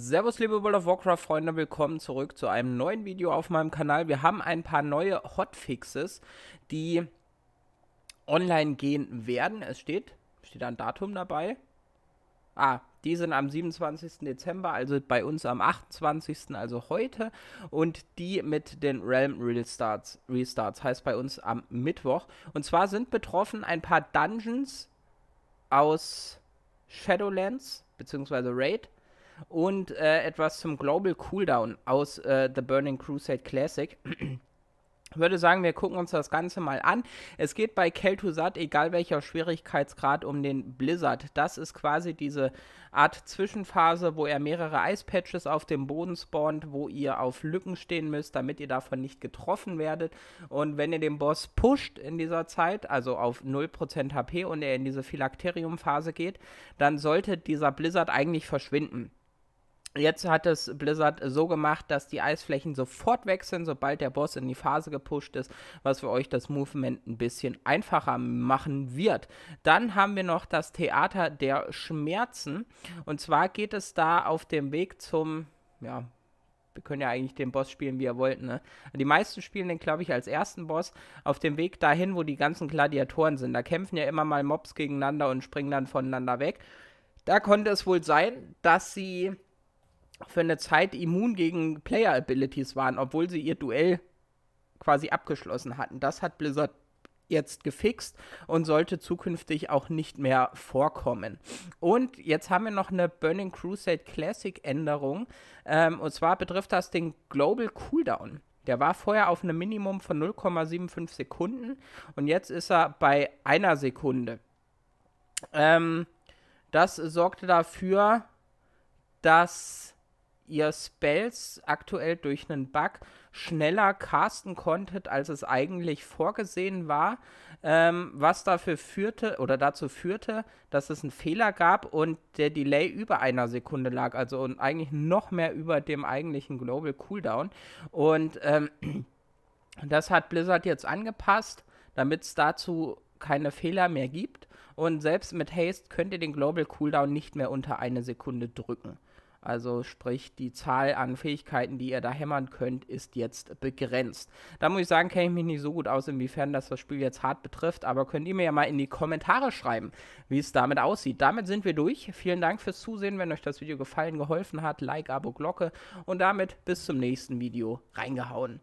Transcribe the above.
Servus liebe World of Warcraft Freunde, willkommen zurück zu einem neuen Video auf meinem Kanal. Wir haben ein paar neue Hotfixes, die online gehen werden. Es steht, steht ein Datum dabei. Ah, die sind am 27. Dezember, also bei uns am 28., also heute. Und die mit den Realm Restarts, Restarts heißt bei uns am Mittwoch. Und zwar sind betroffen ein paar Dungeons aus Shadowlands, beziehungsweise Raid und äh, etwas zum Global Cooldown aus äh, The Burning Crusade Classic. Ich würde sagen, wir gucken uns das Ganze mal an. Es geht bei Kel'Thuzad, egal welcher Schwierigkeitsgrad, um den Blizzard. Das ist quasi diese Art Zwischenphase, wo er mehrere Eispatches auf dem Boden spawnt, wo ihr auf Lücken stehen müsst, damit ihr davon nicht getroffen werdet. Und wenn ihr den Boss pusht in dieser Zeit, also auf 0% HP und er in diese phylacterium phase geht, dann sollte dieser Blizzard eigentlich verschwinden. Jetzt hat es Blizzard so gemacht, dass die Eisflächen sofort wechseln, sobald der Boss in die Phase gepusht ist, was für euch das Movement ein bisschen einfacher machen wird. Dann haben wir noch das Theater der Schmerzen. Und zwar geht es da auf dem Weg zum, ja, wir können ja eigentlich den Boss spielen, wie ihr wollt, ne? Die meisten spielen den, glaube ich, als ersten Boss auf dem Weg dahin, wo die ganzen Gladiatoren sind. Da kämpfen ja immer mal Mobs gegeneinander und springen dann voneinander weg. Da konnte es wohl sein, dass sie für eine Zeit immun gegen Player Abilities waren, obwohl sie ihr Duell quasi abgeschlossen hatten. Das hat Blizzard jetzt gefixt und sollte zukünftig auch nicht mehr vorkommen. Und jetzt haben wir noch eine Burning Crusade Classic Änderung. Ähm, und zwar betrifft das den Global Cooldown. Der war vorher auf einem Minimum von 0,75 Sekunden und jetzt ist er bei einer Sekunde. Ähm, das sorgte dafür, dass ihr Spells aktuell durch einen Bug schneller casten konntet, als es eigentlich vorgesehen war, ähm, was dafür führte oder dazu führte, dass es einen Fehler gab und der Delay über einer Sekunde lag, also und eigentlich noch mehr über dem eigentlichen Global Cooldown. Und ähm, das hat Blizzard jetzt angepasst, damit es dazu keine Fehler mehr gibt. Und selbst mit Haste könnt ihr den Global Cooldown nicht mehr unter eine Sekunde drücken. Also sprich, die Zahl an Fähigkeiten, die ihr da hämmern könnt, ist jetzt begrenzt. Da muss ich sagen, kenne ich mich nicht so gut aus, inwiefern das das Spiel jetzt hart betrifft, aber könnt ihr mir ja mal in die Kommentare schreiben, wie es damit aussieht. Damit sind wir durch. Vielen Dank fürs Zusehen. Wenn euch das Video gefallen, geholfen hat, Like, Abo, Glocke und damit bis zum nächsten Video reingehauen.